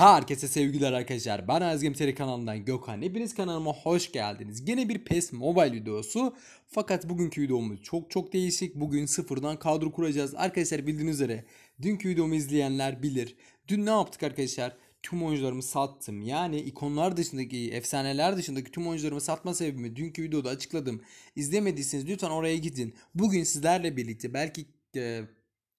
Herkese sevgiler arkadaşlar. Ben Azgem Seri kanalından Gökhan. Hepiniz kanalıma hoş geldiniz. Yine bir PES Mobile videosu. Fakat bugünkü videomuz çok çok değişik. Bugün sıfırdan kadro kuracağız. Arkadaşlar bildiğiniz üzere dünkü videomu izleyenler bilir. Dün ne yaptık arkadaşlar? Tüm oyuncularımı sattım. Yani ikonlar dışındaki, efsaneler dışındaki tüm oyuncularımı satma sebebimi dünkü videoda açıkladım. İzlemediyseniz lütfen oraya gidin. Bugün sizlerle birlikte belki e,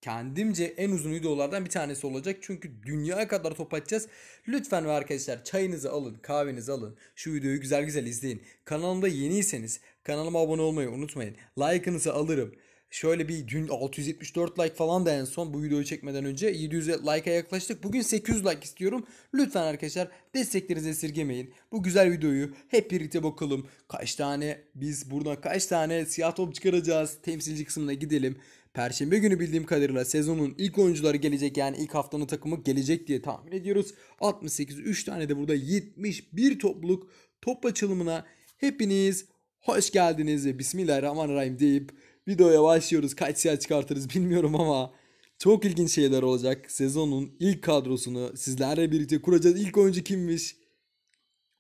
kendimce en uzun videolardan bir tanesi olacak. Çünkü dünya kadar top atacağız. Lütfen ve arkadaşlar çayınızı alın, kahvenizi alın. Şu videoyu güzel güzel izleyin. Kanalımda yeniyseniz kanalıma abone olmayı unutmayın. Like'ınızı alırım. Şöyle bir dün 674 like falan da en son bu videoyu çekmeden önce 700 like'a yaklaştık. Bugün 800 like istiyorum. Lütfen arkadaşlar desteklerinizi esirgemeyin. Bu güzel videoyu hep birlikte bakalım. Kaç tane biz buradan kaç tane siyah top çıkaracağız. Temsilci kısmına gidelim. Perşembe günü bildiğim kadarıyla sezonun ilk oyuncuları gelecek yani ilk haftanın takımı gelecek diye tahmin ediyoruz. 68 3 tane de burada 71 topluk top açılımına hepiniz hoş geldiniz ve bismillahirrahmanirrahim deyip Videoya başlıyoruz. Kaç siyah çıkartırız bilmiyorum ama çok ilginç şeyler olacak. Sezonun ilk kadrosunu sizlerle birlikte kuracağız. İlk oyuncu kimmiş?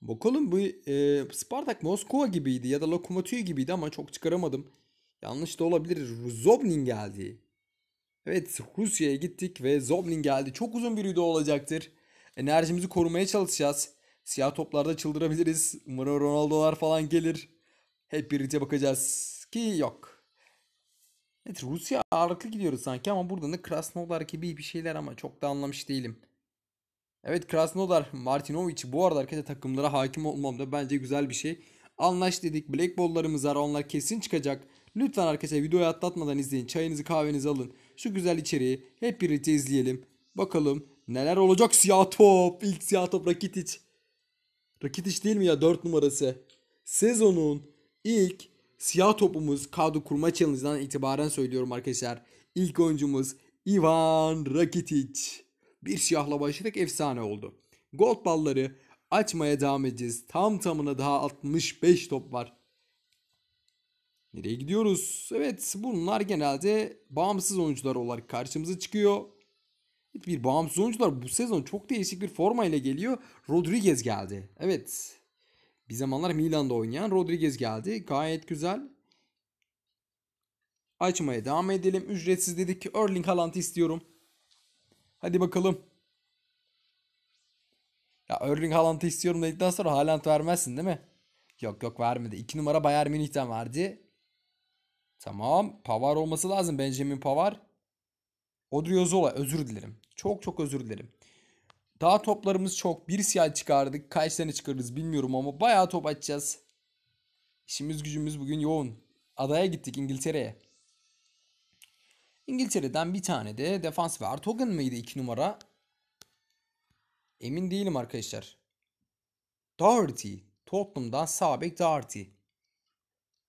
Bakalım bu e, Spartak Moskova gibiydi ya da Lokomotiv gibiydi ama çok çıkaramadım. Yanlış da olabilir. Zobnin geldi. Evet Rusya'ya gittik ve Zobnin geldi. Çok uzun bir video olacaktır. Enerjimizi korumaya çalışacağız. Siyah toplarda çıldırabiliriz. Umarım Ronaldo'lar falan gelir. Hep birlikte bakacağız ki yok. Evet Rusya ağırlıklı gidiyoruz sanki ama burada da Krasnodar gibi bir şeyler ama çok da anlamış değilim. Evet Krasnodar Martinovic bu arada herkese takımlara hakim olmam da bence güzel bir şey. Anlaş dedik Black Ball'larımız var onlar kesin çıkacak. Lütfen herkese videoyu atlatmadan izleyin. Çayınızı kahvenizi alın. Şu güzel içeriği hep birlikte izleyelim. Bakalım neler olacak siyah top. İlk siyah top Rakitic. Rakitic değil mi ya 4 numarası. Sezonun ilk siyah topumuz kadro kurma challenge'dan itibaren söylüyorum arkadaşlar. İlk oyuncumuz Ivan Rakitic. Bir siyahla başladık efsane oldu. Gold balları açmaya devam edeceğiz. Tam tamına daha 65 top var. Nereye gidiyoruz? Evet bunlar genelde bağımsız oyuncular olarak karşımıza çıkıyor. Bir bağımsız oyuncular bu sezon çok değişik bir formayla geliyor. Rodriguez geldi. Evet bir zamanlar Milan'da oynayan Rodriguez geldi. Gayet güzel. Açmaya devam edelim. Ücretsiz dedik ki Erling Haaland'ı istiyorum. Hadi bakalım. Ya Erling Haaland'ı istiyorum dedikten sonra Haaland vermezsin değil mi? Yok yok vermedi. 2 numara Bayern Münih'ten verdi. Tamam. Pavar olması lazım. Benjamin Pavar. Odriozola özür dilerim. Çok çok özür dilerim. Daha toplarımız çok. Bir siyah çıkardık. Kaç tane çıkarırız bilmiyorum ama bayağı top açacağız. İşimiz gücümüz bugün yoğun. Adaya gittik İngiltere'ye. İngiltere'den bir tane de defans ve Artogan mıydı 2 numara? Emin değilim arkadaşlar. Doherty. Tottenham'dan sağ bek Doherty.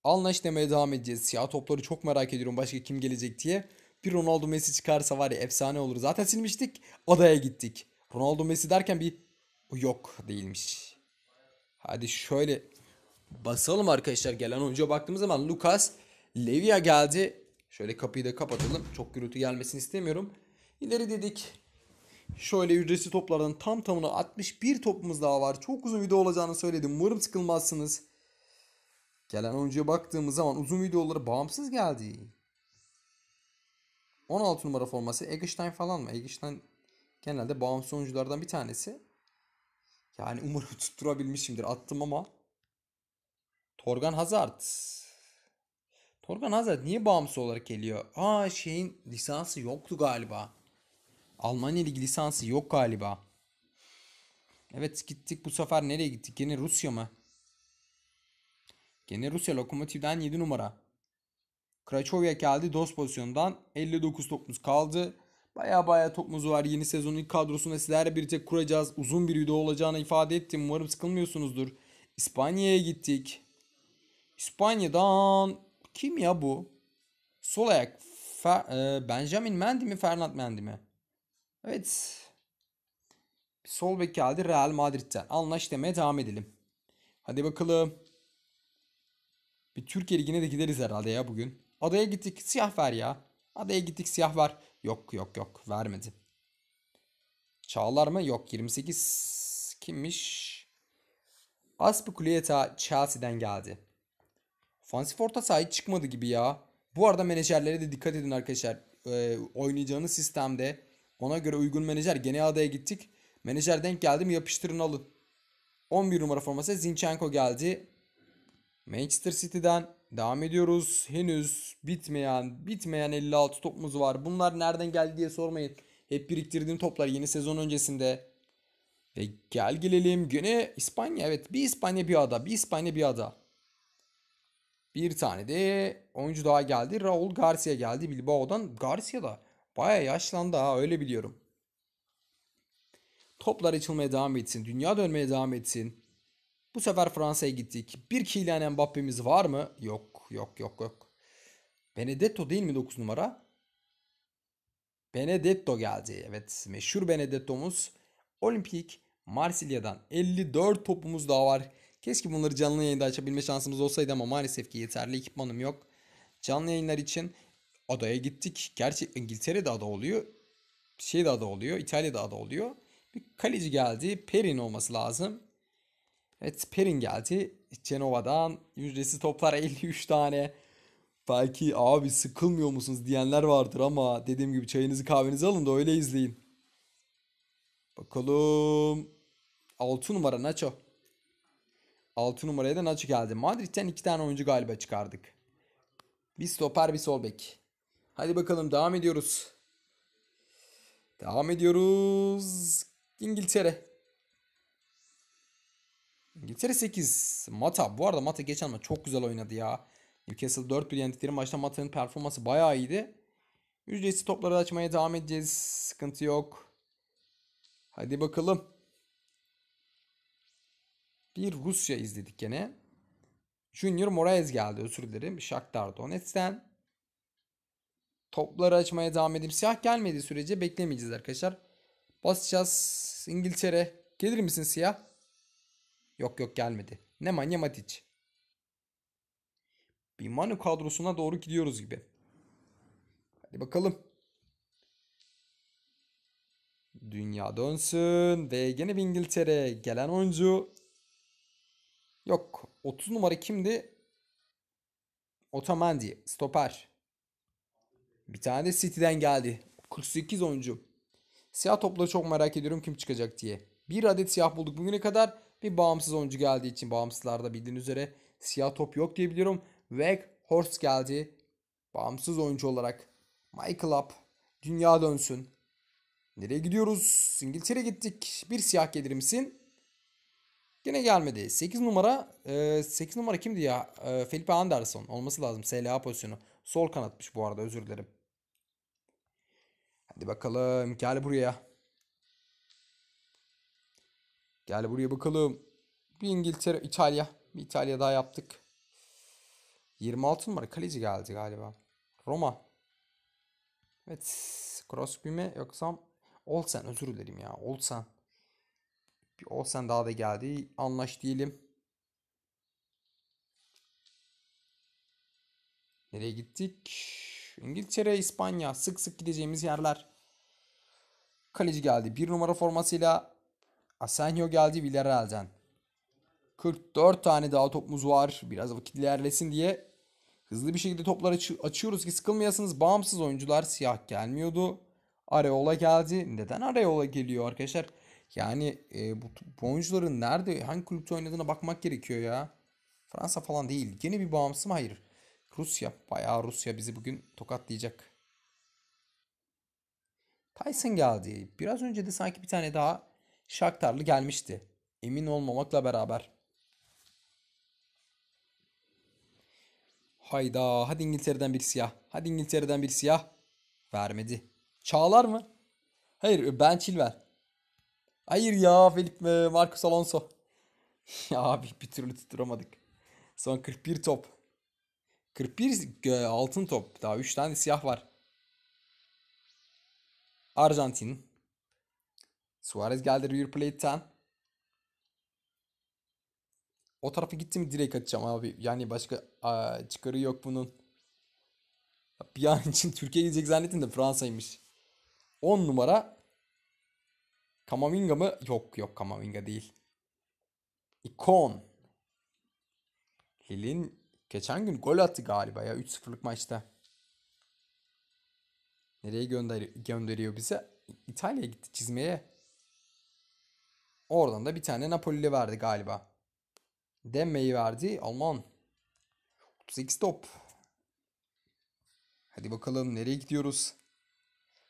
Alnaş demeye devam edeceğiz. Siyah topları çok merak ediyorum başka kim gelecek diye. Bir Ronaldo Messi çıkarsa var ya efsane olur. Zaten silmiştik. Adaya gittik. Ronaldo Messi derken bir yok değilmiş. Hadi şöyle basalım arkadaşlar. Gelen oyuncuya baktığımız zaman Lucas Levia geldi. Şöyle kapıyı da kapatalım. Çok gürültü gelmesini istemiyorum. İleri dedik. Şöyle ücretsiz toplardan tam tamına 61 topumuz daha var. Çok uzun video olacağını söyledim. Umarım sıkılmazsınız. Gelen oyuncuya baktığımız zaman uzun videoları bağımsız geldi. 16 numara forması Eggestein falan mı? Eggestein genelde bağımsız oyunculardan bir tanesi. Yani umarım tutturabilmişimdir. Attım ama Torgan Hazard. Torgan Hazard niye bağımsız olarak geliyor? Aa şeyin lisansı yoktu galiba. Almanya Ligi lisansı yok galiba. Evet gittik bu sefer nereye gittik? Gene Rusya mı? Gene Rusya Lokomotiv'den 7 numara. Kraçovya geldi dost pozisyondan 59 topumuz kaldı. Baya baya topumuz var. Yeni sezonun ilk kadrosunda sizlerle birlikte kuracağız. Uzun bir video olacağını ifade ettim. Umarım sıkılmıyorsunuzdur. İspanya'ya gittik. İspanya'dan kim ya bu? Sol ayak. Fer, e, Benjamin Mendy mi Fernand Mendy mi? Evet. Sol bek geldi Real Madrid'den. Anlaş demeye devam edelim. Hadi bakalım. Bir Türkiye Ligi'ne de gideriz herhalde ya bugün. Adaya gittik siyah ver ya. Adaya gittik siyah ver. Yok yok yok vermedi. Çağlar mı? Yok 28 kimmiş? Aspikulieta Chelsea'den geldi. Fansif orta sahi çıkmadı gibi ya. Bu arada menajerlere de dikkat edin arkadaşlar. Ee, oynayacağınız sistemde ona göre uygun menajer. Gene adaya gittik. Menajer denk geldi mi yapıştırın alın. 11 numara forması Zinchenko geldi. Manchester City'den Devam ediyoruz. Henüz bitmeyen, bitmeyen 56 topumuz var. Bunlar nereden geldi diye sormayın. Hep biriktirdiğim toplar yeni sezon öncesinde. Ve gel gelelim güne. İspanya. Evet bir İspanya bir ada. Bir İspanya bir ada. Bir tane de oyuncu daha geldi. Raul Garcia geldi Bilbao'dan. Garcia da baya yaşlandı ha öyle biliyorum. Toplar açılmaya devam etsin. Dünya dönmeye devam etsin. Bu sefer Fransa'ya gittik. Bir Kylian Mbappe'miz var mı? Yok yok yok yok. Benedetto değil mi 9 numara? Benedetto geldi. Evet meşhur Benedetto'muz. Olimpik Marsilya'dan 54 topumuz daha var. Keşke bunları canlı yayında açabilme şansımız olsaydı ama maalesef ki yeterli ekipmanım yok. Canlı yayınlar için adaya gittik. Gerçi İngiltere'de ada oluyor. Şey de ada oluyor. İtalya'da ada oluyor. Bir kaleci geldi. Perin olması lazım. Evet Perin geldi. Cenova'dan yüzdesi toplar 53 tane. Belki abi sıkılmıyor musunuz diyenler vardır ama dediğim gibi çayınızı kahvenizi alın da öyle izleyin. Bakalım. 6 numara Nacho. 6 numaraya da Nacho geldi. Madrid'den 2 tane oyuncu galiba çıkardık. Bir stoper bir sol bek. Hadi bakalım devam ediyoruz. Devam ediyoruz. İngiltere. İngiltere 8. Mata. Bu arada Mata geçen maç çok güzel oynadı ya. Newcastle 4-1 yendikleri maçta Mata'nın performansı bayağı iyiydi. Ücretsiz topları açmaya devam edeceğiz. Sıkıntı yok. Hadi bakalım. Bir Rusya izledik gene. Junior Moraes geldi özür dilerim. Shakhtar Donetsk'ten. Topları açmaya devam edip siyah gelmediği sürece beklemeyeceğiz arkadaşlar. Basacağız İngiltere. Gelir misin siyah? Yok yok gelmedi. Ne Nemanja Matic. Bir Manu kadrosuna doğru gidiyoruz gibi. Hadi bakalım. Dünya dönsün ve gene bir İngiltere gelen oyuncu. Yok 30 numara kimdi? Otamendi stoper. Bir tane de City'den geldi. 48 oyuncu. Siyah topları çok merak ediyorum kim çıkacak diye. Bir adet siyah bulduk bugüne kadar bir bağımsız oyuncu geldiği için bağımsızlarda bildiğin üzere siyah top yok diyebiliyorum. biliyorum. Weg Horst geldi. Bağımsız oyuncu olarak Michael Up dünya dönsün. Nereye gidiyoruz? İngiltere gittik. Bir siyah gelir misin? Gene gelmedi. 8 numara 8 e, numara kimdi ya? E, Felipe Anderson olması lazım. SLA pozisyonu. Sol kanatmış bu arada özür dilerim. Hadi bakalım. Gel buraya. Gel buraya bakalım. Bir İngiltere, İtalya. Bir İtalya daha yaptık. 26 numara kaleci geldi galiba. Roma. Evet. Crosby mi yoksa Olsen özür dilerim ya. Olsen. Bir Olsen daha da geldi. Anlaş diyelim. Nereye gittik? İngiltere, İspanya. Sık sık gideceğimiz yerler. Kaleci geldi. Bir numara formasıyla Asenio geldi Villarreal'den. 44 tane daha topumuz var. Biraz vakit ilerlesin diye hızlı bir şekilde topları aç- açıyoruz ki sıkılmayasınız. Bağımsız oyuncular siyah gelmiyordu. Areola geldi. Neden Areola geliyor arkadaşlar? Yani e, bu, bu oyuncuların nerede hangi kulüpte oynadığına bakmak gerekiyor ya. Fransa falan değil. Yeni bir bağımsız mı? Hayır. Rusya. Bayağı Rusya bizi bugün tokatlayacak. Tyson geldi. Biraz önce de sanki bir tane daha Şaktarlı gelmişti. Emin olmamakla beraber. Hayda hadi İngiltere'den bir siyah. Hadi İngiltere'den bir siyah. Vermedi. Çağlar mı? Hayır ben Chilwell. Hayır ya Felip Marcus Alonso. Abi bir türlü tutturamadık. Son 41 top. 41 altın top. Daha 3 tane siyah var. Arjantin. Suarez geldi River Plate'ten. O tarafa gittim direkt atacağım abi. Yani başka aa, çıkarı yok bunun. Bir an için Türkiye gidecek zannettim de Fransa'ymış. 10 numara Kamavinga mı? Yok yok Kamavinga değil. İkon. Lilin geçen gün gol attı galiba ya 3-0'lık maçta. Nereye gönder gönderiyor bize? İtalya'ya gitti çizmeye. Oradan da bir tane Napoli'li verdi galiba. Demme'yi verdi Alman. 38 top. Hadi bakalım nereye gidiyoruz?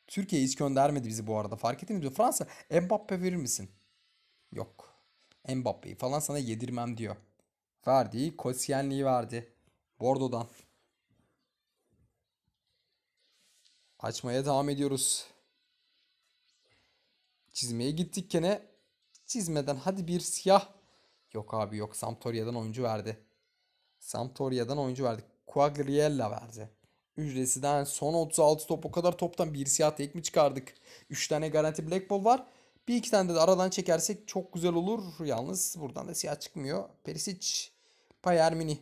Türkiye hiç göndermedi bizi bu arada. Fark ettiniz mi? Fransa Mbappe verir misin? Yok. Mbappe'yi falan sana yedirmem diyor. Verdi. Koscielni'yi verdi. Bordo'dan. Açmaya devam ediyoruz. Çizmeye gittik gene çizmeden hadi bir siyah. Yok abi yok Sampdoria'dan oyuncu verdi. Sampdoria'dan oyuncu verdi. Quagliarella verdi. Ücretsinden son 36 top o kadar toptan bir siyah tek mi çıkardık? 3 tane garanti black ball var. Bir iki tane de aradan çekersek çok güzel olur. Yalnız buradan da siyah çıkmıyor. Perisic, Payermini.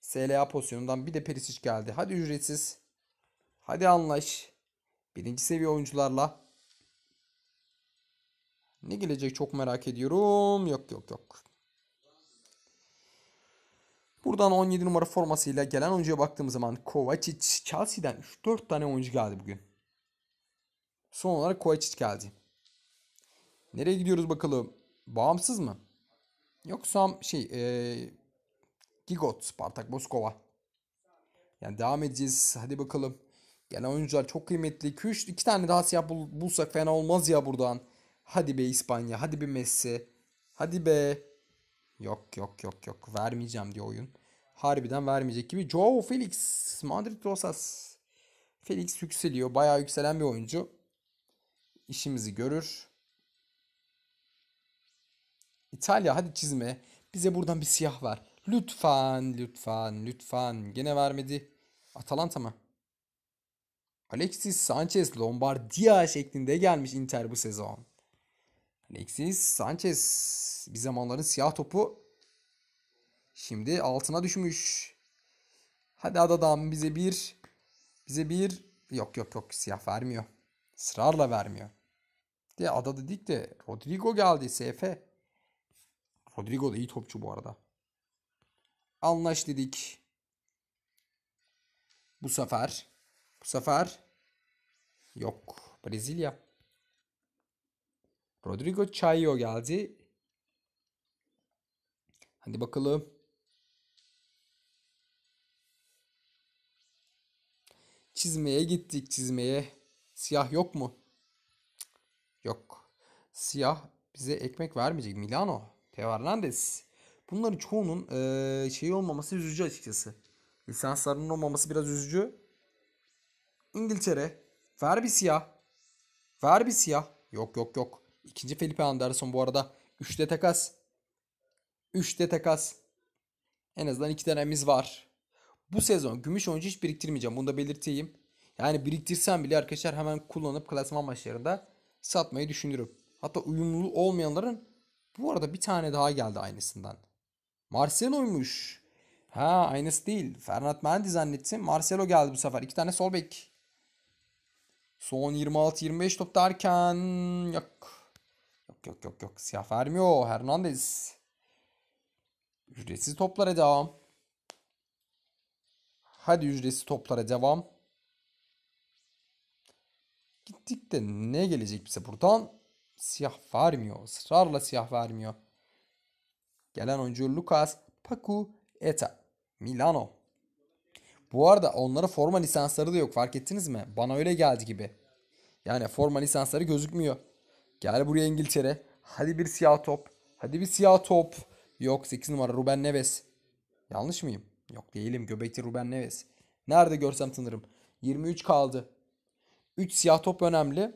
SLA pozisyonundan bir de Perisic geldi. Hadi ücretsiz. Hadi anlaş. Birinci seviye oyuncularla ne gelecek çok merak ediyorum. Yok yok yok. Buradan 17 numara formasıyla gelen oyuncuya baktığımız zaman Kovacic Chelsea'den 3-4 tane oyuncu geldi bugün. Son olarak Kovacic geldi. Nereye gidiyoruz bakalım? Bağımsız mı? Yoksa şey ee, Gigot, Spartak Moskova. Yani devam edeceğiz. Hadi bakalım. Gelen oyuncular çok kıymetli. 2 3 tane daha siyah bul, bulsak fena olmaz ya buradan. Hadi be İspanya, hadi be Messi. Hadi be. Yok yok yok yok vermeyeceğim diyor oyun. Harbiden vermeyecek gibi. Joao Felix, Madrid Rosas. Felix yükseliyor. Bayağı yükselen bir oyuncu. İşimizi görür. İtalya hadi çizme. Bize buradan bir siyah ver. Lütfen, lütfen, lütfen. Gene vermedi. Atalanta mı? Alexis Sanchez Lombardia şeklinde gelmiş Inter bu sezon. Alexis Sanchez bir zamanların siyah topu şimdi altına düşmüş. Hadi adadan bize bir bize bir yok yok yok siyah vermiyor. Sırarla vermiyor. De ada dedik de Rodrigo geldi SF. Rodrigo da iyi topçu bu arada. Anlaş dedik. Bu sefer bu sefer yok Brezilya. Rodrigo Chayo geldi. Hadi bakalım. Çizmeye gittik çizmeye. Siyah yok mu? Yok. Siyah bize ekmek vermeyecek. Milano. Teo Bunların çoğunun e, şeyi olmaması üzücü açıkçası. Lisanslarının olmaması biraz üzücü. İngiltere. Ver bir siyah. Ver bir siyah. Yok yok yok. İkinci Felipe Anderson bu arada 3'te takas. 3'te takas. En azından iki tanemiz var. Bu sezon gümüş oyuncu hiç biriktirmeyeceğim. Bunu da belirteyim. Yani biriktirsem bile arkadaşlar hemen kullanıp klasman maçlarında satmayı düşünürüm. Hatta uyumlu olmayanların bu arada bir tane daha geldi aynısından. Marcelo'ymuş. Ha aynısı değil. Fernand Mendy zannettim. Marcelo geldi bu sefer. İki tane sol bek. Son 26-25 top derken yok. Yok yok yok yok. Siyah vermiyor. Hernandez. Ücretsiz toplara devam. Hadi ücretsiz toplara devam. Gittik de ne gelecek bize buradan? Siyah vermiyor. Israrla siyah vermiyor. Gelen oyuncu Lucas Paku Eta. Milano. Bu arada onlara forma lisansları da yok fark ettiniz mi? Bana öyle geldi gibi. Yani forma lisansları gözükmüyor. Gel buraya İngiltere. Hadi bir siyah top. Hadi bir siyah top. Yok 8 numara Ruben Neves. Yanlış mıyım? Yok değilim. Göbekli Ruben Neves. Nerede görsem tanırım. 23 kaldı. 3 siyah top önemli.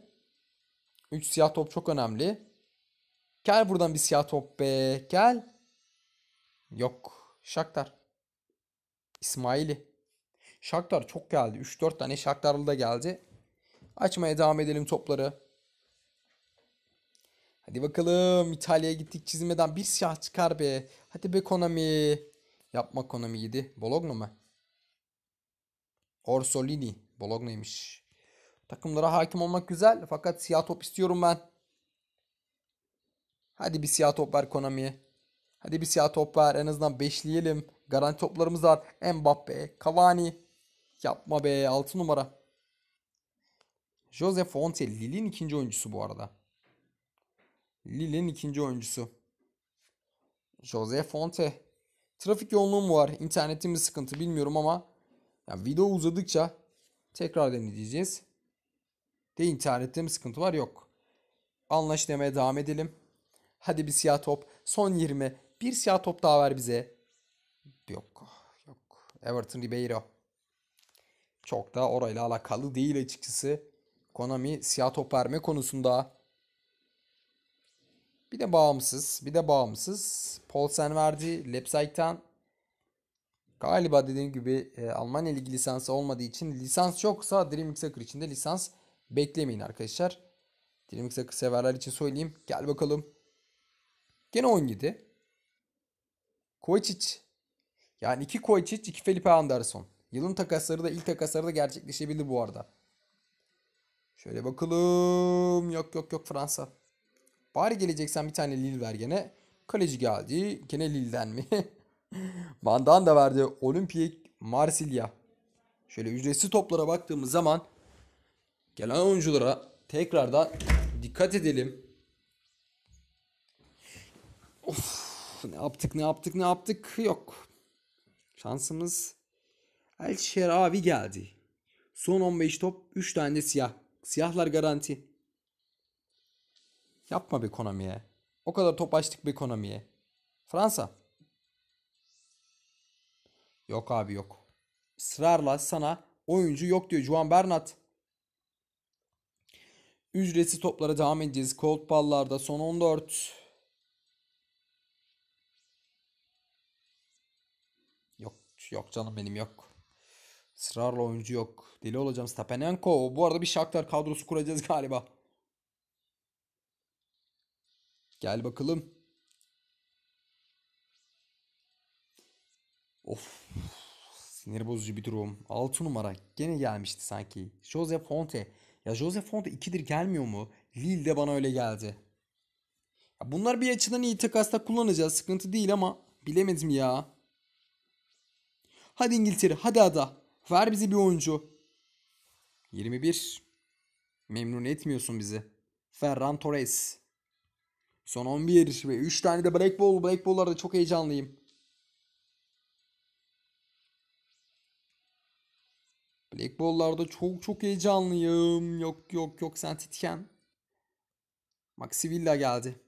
3 siyah top çok önemli. Gel buradan bir siyah top be. Gel. Yok. Şaktar. İsmail'i. Şaktar çok geldi. 3-4 tane Şaktarlı da geldi. Açmaya devam edelim topları. Hadi bakalım İtalya'ya gittik çizmeden bir siyah çıkar be. Hadi be Konami. Yapma Konami 7. Bologna mı? Orsolini. Bologna'ymış. Takımlara hakim olmak güzel fakat siyah top istiyorum ben. Hadi bir siyah top ver Konami'ye. Hadi bir siyah top ver en azından beşleyelim. Garanti toplarımız var. Mbappe, Cavani. Yapma be 6 numara. Jose Fonte Lille'in ikinci oyuncusu bu arada. Lille'nin ikinci oyuncusu. Jose Fonte. Trafik yoğunluğum var? İnternetin mi sıkıntı bilmiyorum ama yani video uzadıkça tekrar deneyeceğiz. De internette mi sıkıntı var? Yok. Anlaş demeye devam edelim. Hadi bir siyah top. Son 20. Bir siyah top daha ver bize. Yok. Yok. Everton Ribeiro. Çok da orayla alakalı değil açıkçası. Konami siyah top verme konusunda bir de bağımsız. Bir de bağımsız. Polsen verdi. Leipzig'ten galiba dediğim gibi e, Almanya Ligi lisansı olmadığı için lisans yoksa Dream Soccer için de lisans beklemeyin arkadaşlar. Dream Soccer severler için söyleyeyim. Gel bakalım. Gene 17. Kovacic. Yani iki Kovacic, iki Felipe Anderson. Yılın takasları da ilk takasları da gerçekleşebilir bu arada. Şöyle bakalım. Yok yok yok Fransa. Bari geleceksen bir tane Lil ver gene. Kaleci geldi. Gene lilden mi? Mandan da verdi. Olimpiyik Marsilya. Şöyle ücretsiz toplara baktığımız zaman gelen oyunculara tekrardan dikkat edelim. Of, ne yaptık ne yaptık ne yaptık yok. Şansımız El abi geldi. Son 15 top 3 tane siyah. Siyahlar garanti. Yapma bir Konami'ye. O kadar top açtık bir Konami'ye. Fransa. Yok abi yok. Israrla sana oyuncu yok diyor Juan Bernat. Ücretsiz toplara devam edeceğiz. Cold pallarda son 14. Yok yok canım benim yok. Israrla oyuncu yok. Deli olacağım Stapenenko. Bu arada bir Shakhtar kadrosu kuracağız galiba. Gel bakalım. Of. Sinir bozucu bir durum. 6 numara gene gelmişti sanki. Jose Fonte. Ya Jose Fonte 2'dir gelmiyor mu? Lille de bana öyle geldi. Ya bunlar bir açıdan iyi takasta kullanacağız. Sıkıntı değil ama bilemedim ya. Hadi İngiltere hadi ada. Ver bize bir oyuncu. 21. Memnun etmiyorsun bizi. Ferran Torres. Son 11 ve 3 tane de Black Ball. Black Ball'larda çok heyecanlıyım. Black Ball'larda çok çok heyecanlıyım. Yok yok yok sen titken. Maxi Villa geldi.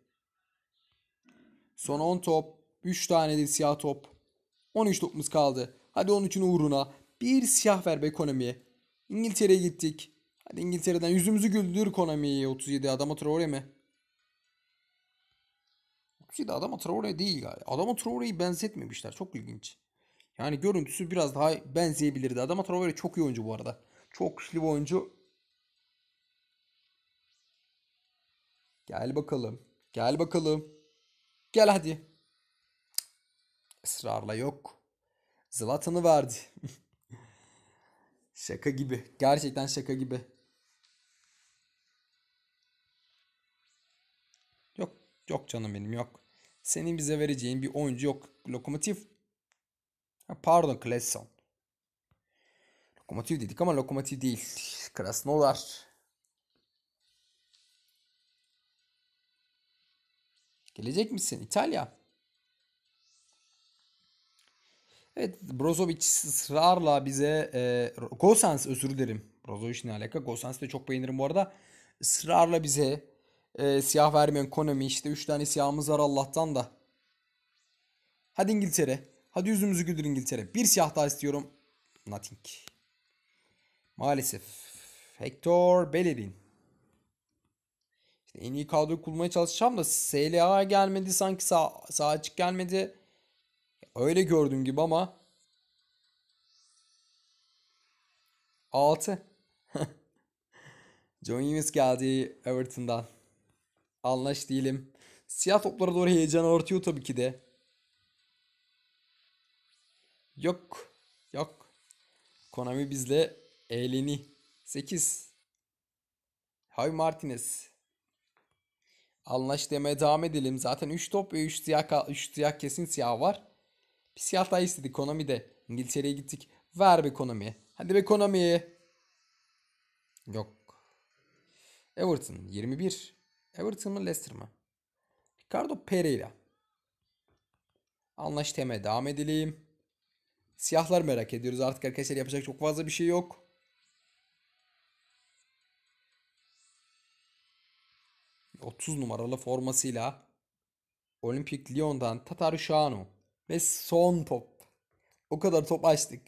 Son 10 top. 3 tane de siyah top. 13 topumuz kaldı. Hadi 13'ün uğruna. Bir siyah ver be ekonomiye. İngiltere'ye gittik. Hadi İngiltere'den yüzümüzü güldür Konami'yi. 37 adama Traore mi? ki de adama Traore değil galiba. Adama Traore'yi benzetmemişler. Çok ilginç. Yani görüntüsü biraz daha benzeyebilirdi. Adama Traore çok iyi oyuncu bu arada. Çok güçlü bir oyuncu. Gel bakalım. Gel bakalım. Gel hadi. Israrla yok. Zlatan'ı verdi. şaka gibi. Gerçekten şaka gibi. Yok. Yok canım benim yok senin bize vereceğin bir oyuncu yok. Lokomotiv pardon Klesson. Lokomotif dedik ama lokomotiv değil. Krasnodar. Gelecek misin? İtalya. Evet Brozovic ısrarla bize e, Gosens özür dilerim. Brozovic ne alaka? Gosens'i de çok beğenirim bu arada. Israrla bize e, siyah vermiyorsun Konami işte 3 tane siyahımız var Allah'tan da. Hadi İngiltere. Hadi yüzümüzü güldür İngiltere. Bir siyah daha istiyorum. Nothing. Maalesef. Hector Bellerin. İşte en iyi kadroyu kurmaya çalışacağım da SLA gelmedi sanki sağ, sağ açık gelmedi. Öyle gördüğüm gibi ama. 6. John Eames geldi Everton'dan. Anlaş değilim. Siyah toplara doğru heyecan artıyor tabii ki de. Yok. Yok. Konami bizle eğleni. 8. Hay Martinez. Anlaş demeye devam edelim. Zaten 3 top ve 3 siyah, 3 siyah kesin siyah var. Bir siyah daha istedik de. İngiltere'ye gittik. Ver be Konami. Hadi be Konami. Yok. Everton 21. Everton mı Leicester mı? Ricardo Pereira. Anlaştığıma devam edelim. Siyahlar merak ediyoruz. Artık arkadaşlar yapacak çok fazla bir şey yok. ...30 numaralı formasıyla... ...Olimpik Lyon'dan Tatar Şanu... ...ve son top... ...o kadar top açtık...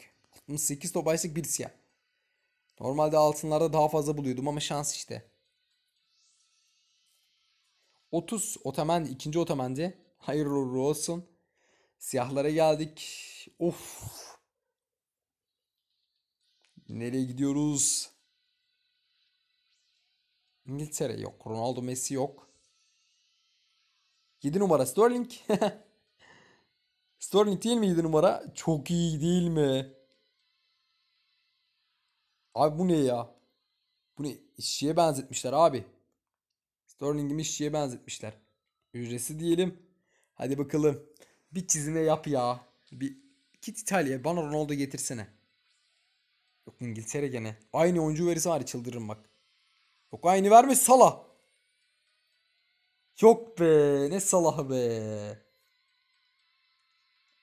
...68 top açtık bir siyah... ...normalde altınlarda daha fazla buluyordum ama şans işte... 30 Otamendi, ikinci Otamendi. Hayırlı uğurlu olsun. Siyahlara geldik. Of. Nereye gidiyoruz? İngiltere yok. Ronaldo Messi yok. 7 numara Sterling. Sterling değil mi 7 numara? Çok iyi değil mi? Abi bu ne ya? Bu ne? İşçiye benzetmişler abi. Sterling'imi işçiye benzetmişler. Ücresi diyelim. Hadi bakalım. Bir çizime yap ya. Bir git İtalya'ya bana Ronaldo getirsene. Yok İngiltere gene. Aynı oyuncu verirse hadi çıldırırım bak. Yok aynı verme Salah. Yok be ne Salah be.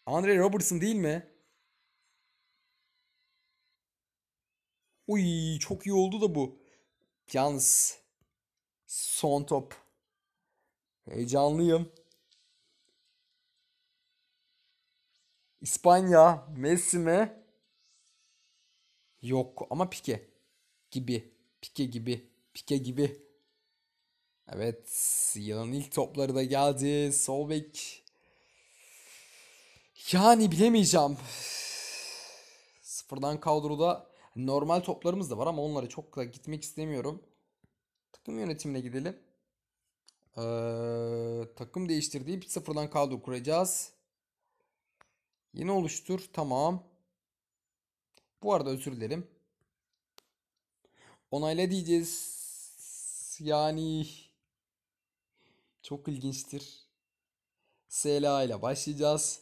Andre Robertson değil mi? Uy çok iyi oldu da bu. Yalnız Son top. Heyecanlıyım. İspanya Messi mi? Yok ama Pike gibi. Pike gibi. Pike gibi. Evet yılın ilk topları da geldi. Solbek. Yani bilemeyeceğim. Sıfırdan kadroda normal toplarımız da var ama onlara çok da gitmek istemiyorum. Takım yönetimine gidelim. Ee, takım değiştir deyip sıfırdan kadro kuracağız. Yeni oluştur. Tamam. Bu arada özür dilerim. Onayla diyeceğiz. Yani çok ilginçtir. SLA ile başlayacağız.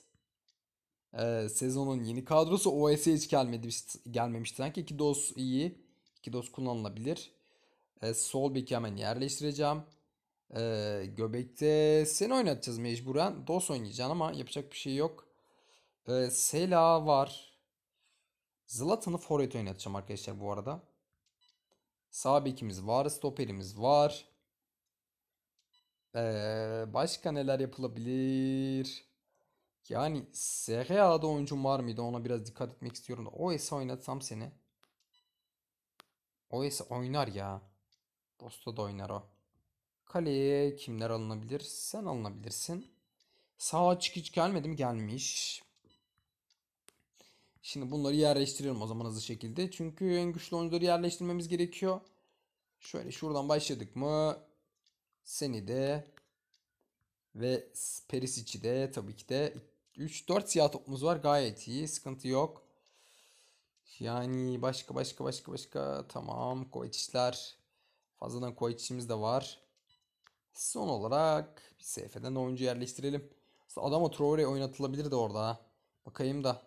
Ee, sezonun yeni kadrosu OS'e hiç gelmedi, gelmemişti sanki. İki dos iyi. İki dos kullanılabilir. Ee, sol bek hemen yerleştireceğim. E, göbekte sen oynatacağız mecburen. Dos oynayacaksın ama yapacak bir şey yok. E, Sela var. Zlatan'ı forvet oynatacağım arkadaşlar bu arada. Sağ bekimiz var. Stoperimiz var. E, başka neler yapılabilir? Yani SRA'da oyuncu var mıydı? Ona biraz dikkat etmek istiyorum da. OS oynatsam seni. OS oynar ya da oynar o. Kaleye kimler alınabilir? Sen alınabilirsin. Sağa çık hiç gelmedi mi? Gelmiş. Şimdi bunları yerleştiriyorum o zaman hızlı şekilde. Çünkü en güçlü oyuncuları yerleştirmemiz gerekiyor. Şöyle şuradan başladık mı? Seni de ve Perisic'i de tabii ki de 3-4 siyah topumuz var. Gayet iyi. Sıkıntı yok. Yani başka başka başka başka. Tamam. Kovaçiçler. Fazladan Kovačic'imiz de var. Son olarak bir SF'den oyuncu yerleştirelim. Aslında Adama Traore de orada. Bakayım da.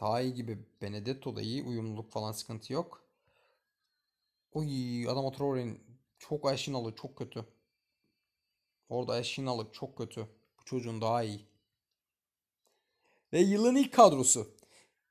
Daha iyi gibi. Benedetto da iyi. Uyumluluk falan sıkıntı yok. Oy Adam Traore'nin çok aşinalı çok kötü. Orada aşinalık çok kötü. Bu çocuğun daha iyi. Ve yılın ilk kadrosu.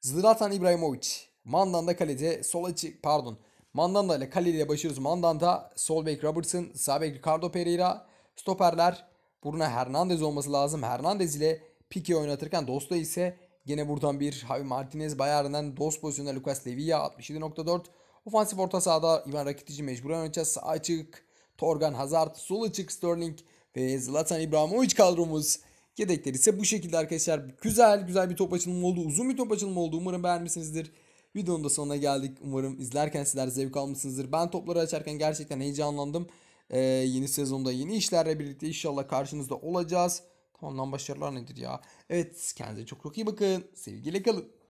Zlatan Ibrahimovic. Mandanda kalede sol açı pardon Mandanda ile ile başlıyoruz. Mandanda, sol bek Robertson, sağ bek Ricardo Pereira, stoperler Bruno Hernandez olması lazım. Hernandez ile Pique oynatırken dosto ise gene buradan bir Javi Martinez bayarından Dost pozisyonunda Lucas Levia 67.4. Ofansif orta sahada Ivan Rakitic'i mecburen oynatacağız. Sağ açık Torgan Hazard, sol açık Sterling ve Zlatan İbrahimovic kadromuz. Yedekler ise bu şekilde arkadaşlar. Güzel güzel bir top açılımı oldu. Uzun bir top açılımı oldu. Umarım beğenmişsinizdir. Videonun da sonuna geldik. Umarım izlerken sizler zevk almışsınızdır. Ben topları açarken gerçekten heyecanlandım. Ee, yeni sezonda yeni işlerle birlikte inşallah karşınızda olacağız. Tamam lan başarılar nedir ya. Evet kendinize çok çok iyi bakın. Sevgiyle kalın.